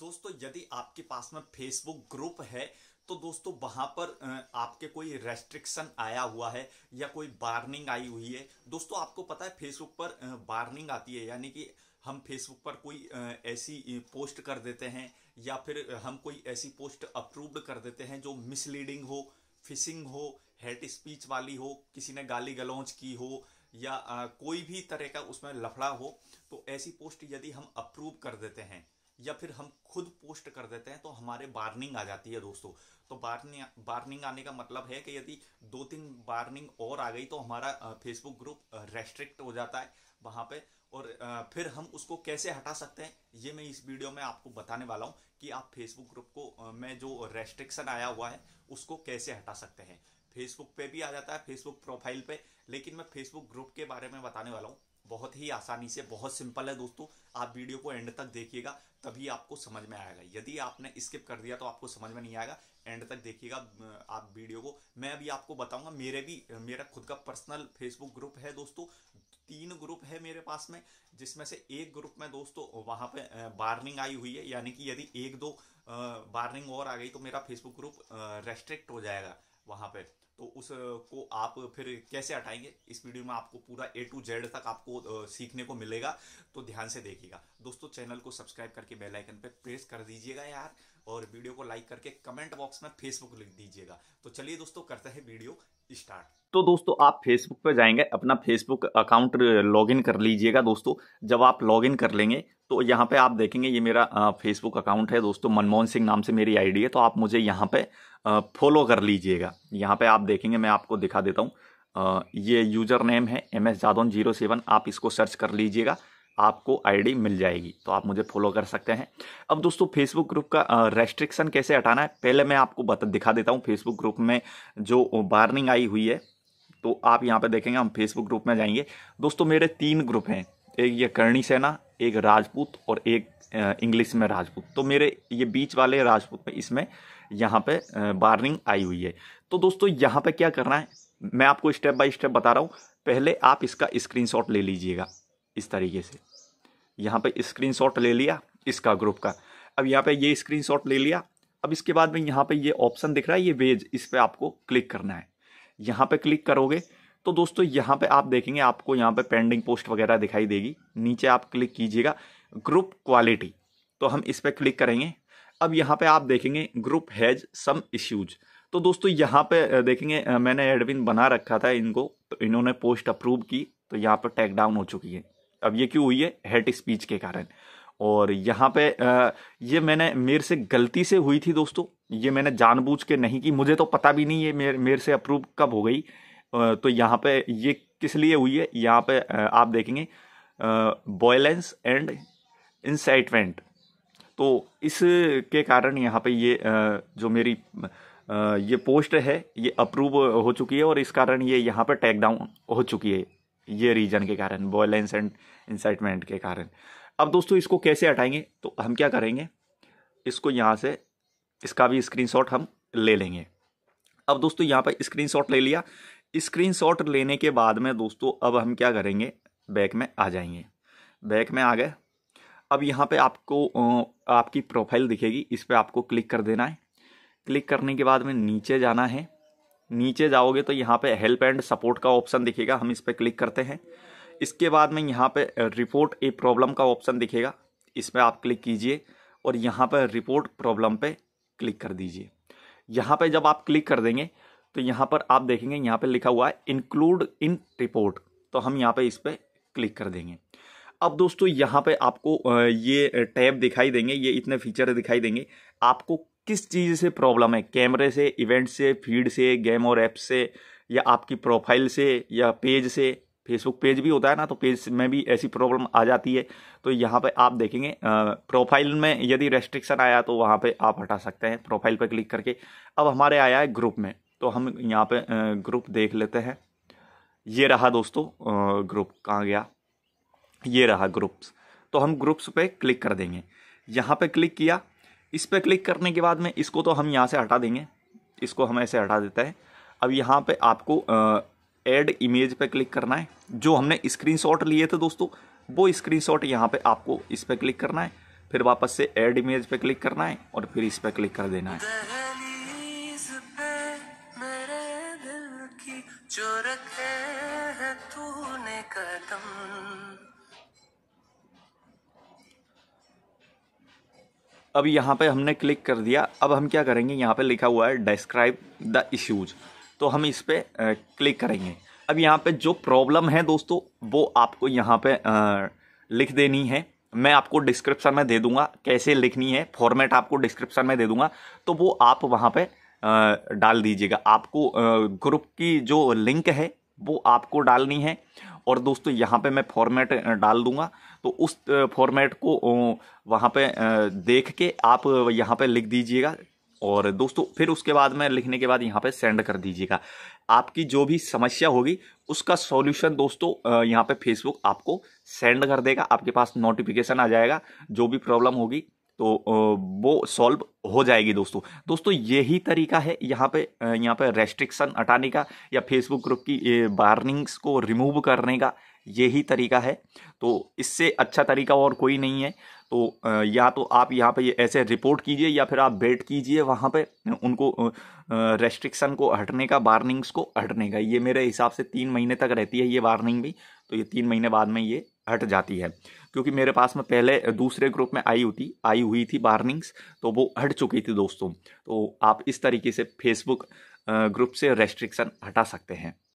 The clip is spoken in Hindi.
दोस्तों यदि आपके पास में फेसबुक ग्रुप है तो दोस्तों वहां पर आपके कोई रेस्ट्रिक्शन आया हुआ है या कोई बार्निंग आई हुई है दोस्तों आपको पता है फेसबुक पर बार्निंग आती है यानी कि हम फेसबुक पर कोई ऐसी पोस्ट कर देते हैं या फिर हम कोई ऐसी पोस्ट अप्रूव्ड कर देते हैं जो मिसलीडिंग हो फिशिंग हो हेट स्पीच वाली हो किसी ने गाली गलौज की हो या कोई भी तरह का उसमें लफड़ा हो तो ऐसी पोस्ट यदि हम अप्रूव कर देते हैं या फिर हम खुद पोस्ट कर देते हैं तो हमारे बार्निंग आ जाती है दोस्तों तो बार्निंग बार्निंग आने का मतलब है कि यदि दो तीन बार्निंग और आ गई तो हमारा फेसबुक ग्रुप रेस्ट्रिक्ट हो जाता है वहाँ पे और फिर हम उसको कैसे हटा सकते हैं ये मैं इस वीडियो में आपको बताने वाला हूँ कि आप फेसबुक ग्रुप को में जो रेस्ट्रिक्शन आया हुआ है उसको कैसे हटा सकते हैं फेसबुक पे भी आ जाता है फेसबुक प्रोफाइल पे लेकिन मैं फेसबुक ग्रुप के बारे में बताने वाला हूँ बहुत ही आसानी से बहुत सिंपल है दोस्तों आप वीडियो को एंड तक देखिएगा तभी आपको समझ में आएगा यदि आपने स्किप कर दिया तो आपको समझ में नहीं आएगा एंड तक देखिएगा आप वीडियो को मैं अभी आपको बताऊंगा मेरे भी मेरा खुद का पर्सनल फेसबुक ग्रुप है दोस्तों तीन ग्रुप है मेरे पास में जिसमें से एक ग्रुप में दोस्तों वहां पे बार्निंग आई हुई है यानी कि यदि एक दो बार्निंग और आ गई तो मेरा फेसबुक ग्रुप रेस्ट्रिक्ट हो जाएगा वहां पर तो उसको आप फिर कैसे हटाएंगे इस वीडियो में आपको पूरा ए टू जेड तक आपको सीखने को मिलेगा तो ध्यान से देखिएगा दोस्तों चैनल को सब्सक्राइब करके बेल आइकन पर प्रेस कर दीजिएगा यार और वीडियो को लाइक करके कमेंट बॉक्स में फेसबुक लिख दीजिएगा तो चलिए दोस्तों करते हैं वीडियो स्टार्ट तो दोस्तों आप फेसबुक पर जाएंगे अपना फेसबुक अकाउंट लॉगिन कर लीजिएगा दोस्तों जब आप लॉगिन कर लेंगे तो यहाँ पे आप देखेंगे ये मेरा फेसबुक अकाउंट है दोस्तों मनमोहन सिंह नाम से मेरी आईडी है तो आप मुझे यहाँ पे फॉलो कर लीजिएगा यहाँ पे आप देखेंगे मैं आपको दिखा देता हूँ ये यूजर नेम है M S Jadaun zero seven आप इसको सर्च कर लीजिएगा आपको आईडी मिल जाएगी तो आप मुझे फॉलो कर सकते हैं अब दोस्तों फेसबुक ग्रुप का रेस्ट्रिक्शन कैसे हटाना है पहले मैं आपको बता दिखा देता हूँ फेसबुक ग्रुप में जो वार्निंग आई हुई है तो आप यहाँ पर देखेंगे हम फेसबुक ग्रुप में जाएंगे दोस्तों मेरे तीन ग्रुप हैं एक ये करणी सेना एक राजपूत और एक इंग्लिश में राजपूत तो मेरे ये बीच वाले राजपूत में इसमें यहाँ पर वार्निंग आई हुई है तो दोस्तों यहाँ पर क्या करना है मैं आपको स्टेप बाय स्टेप बता रहा हूँ पहले आप इसका स्क्रीनशॉट ले लीजिएगा इस तरीके से यहाँ पे शॉट ले लिया इसका ग्रुप का अब यहाँ पे ये शॉट ले लिया अब इसके बाद में यहाँ पे ये ऑप्शन दिख रहा है ये वेज इस पर आपको क्लिक करना है यहाँ पे क्लिक करोगे तो दोस्तों यहाँ पे आप देखेंगे आपको यहाँ पे पेंडिंग पोस्ट वगैरह दिखाई देगी नीचे आप क्लिक कीजिएगा ग्रुप क्वालिटी तो हम इस पर क्लिक करेंगे अब यहाँ पे आप देखेंगे ग्रुप हैज सम इश्यूज तो दोस्तों यहाँ पे देखेंगे मैंने एडमिन बना रखा था इनको तो इन्होंने पोस्ट अप्रूव की तो यहाँ पर टैग डाउन हो चुकी है अब ये क्यों हुई है हेट स्पीच के कारण और यहाँ पे ये मैंने मेरे से गलती से हुई थी दोस्तों ये मैंने जानबूझ के नहीं की मुझे तो पता भी नहीं है मेरे मेरे से अप्रूव कब हो गई तो यहाँ पे ये किस लिए हुई है यहाँ पे आप देखेंगे बॉयलेंस एंड इंसाइटमेंट तो इसके कारण यहाँ पे ये जो मेरी ये पोस्ट है ये अप्रूव हो चुकी है और इस कारण ये यहाँ पे टैक डाउन हो चुकी है ये रीजन के कारण वॉयलेंस एंड इंसाइटमेंट के कारण अब दोस्तों इसको कैसे हटाएंगे तो हम क्या करेंगे इसको यहाँ से इसका भी स्क्रीनशॉट हम ले लेंगे अब दोस्तों यहाँ पर स्क्रीनशॉट ले लिया स्क्रीनशॉट लेने के बाद में दोस्तों अब हम क्या करेंगे बैक में आ जाएंगे बैक में आ गए अब यहाँ पे आपको आपकी प्रोफाइल दिखेगी इस पर आपको क्लिक कर देना है क्लिक करने के बाद में नीचे जाना है नीचे जाओगे तो यहाँ पे हेल्प एंड सपोर्ट का ऑप्शन दिखेगा हम इस पर क्लिक करते हैं इसके बाद में यहाँ पे रिपोर्ट ए प्रॉब्लम का ऑप्शन दिखेगा इस पर आप क्लिक कीजिए और यहाँ पर रिपोर्ट प्रॉब्लम पे क्लिक कर दीजिए यहाँ पे जब आप क्लिक कर देंगे तो यहाँ पर आप देखेंगे यहाँ पे लिखा हुआ है इंक्लूड इन रिपोर्ट तो हम यहाँ पे इस पर क्लिक कर देंगे अब दोस्तों यहाँ पे आपको ये टैब दिखाई देंगे ये इतने फीचर दिखाई देंगे आपको किस चीज़ से प्रॉब्लम है कैमरे से इवेंट से फीड से गेम और ऐप से या आपकी प्रोफाइल से या पेज से फेसबुक पेज भी होता है ना तो पेज में भी ऐसी प्रॉब्लम आ जाती है तो यहाँ पे आप देखेंगे प्रोफाइल में यदि रेस्ट्रिक्शन आया तो वहाँ पे आप हटा सकते हैं प्रोफाइल पर क्लिक करके अब हमारे आया है ग्रुप में तो हम यहाँ पे ग्रुप देख लेते हैं ये रहा दोस्तों ग्रुप कहाँ गया ये रहा ग्रुप्स तो हम ग्रुप्स पे क्लिक कर देंगे यहाँ पे क्लिक किया इस पर क्लिक करने के बाद में इसको तो हम यहाँ से हटा देंगे इसको हम ऐसे हटा देता है अब यहाँ पे आपको ऐड इमेज पे क्लिक करना है जो हमने स्क्रीनशॉट लिए थे दोस्तों वो स्क्रीनशॉट यहाँ पर आपको इस पर क्लिक करना है फिर वापस से ऐड इमेज पे क्लिक करना है और फिर इस पर क्लिक कर देना है अब यहाँ पे हमने क्लिक कर दिया अब हम क्या करेंगे यहाँ पे लिखा हुआ है डिस्क्राइब द इश्यूज तो हम इस पर क्लिक करेंगे अब यहाँ पे जो प्रॉब्लम है दोस्तों वो आपको यहाँ पे आ, लिख देनी है मैं आपको डिस्क्रिप्शन में दे दूँगा कैसे लिखनी है फॉर्मेट आपको डिस्क्रिप्शन में दे दूँगा तो वो आप वहाँ पे डाल दीजिएगा आपको ग्रुप की जो लिंक है वो आपको डालनी है और दोस्तों यहाँ पे मैं फॉर्मेट डाल दूंगा तो उस फॉर्मेट को वहाँ पे देख के आप यहाँ पे लिख दीजिएगा और दोस्तों फिर उसके बाद में लिखने के बाद यहाँ पे सेंड कर दीजिएगा आपकी जो भी समस्या होगी उसका सॉल्यूशन दोस्तों यहाँ पे फेसबुक आपको सेंड कर देगा आपके पास नोटिफिकेशन आ जाएगा जो भी प्रॉब्लम होगी तो वो सॉल्व हो जाएगी दोस्तों दोस्तों यही तरीका है यहाँ पे यहाँ पे रेस्ट्रिक्शन हटाने का या फेसबुक ग्रुप की वार्निंग्स को रिमूव करने का यही तरीका है तो इससे अच्छा तरीका और कोई नहीं है तो या तो आप यहाँ पे ऐसे रिपोर्ट कीजिए या फिर आप बेट कीजिए वहाँ पे उनको रेस्ट्रिक्शन को हटने का वार्निंग्स को हटने का ये मेरे हिसाब से तीन महीने तक रहती है ये वार्निंग भी तो ये तीन महीने बाद में ये हट जाती है क्योंकि मेरे पास में पहले दूसरे ग्रुप में आई होती आई हुई थी वार्निंग्स तो वो हट चुकी थी दोस्तों तो आप इस तरीके से फेसबुक ग्रुप से रेस्ट्रिक्शन हटा सकते हैं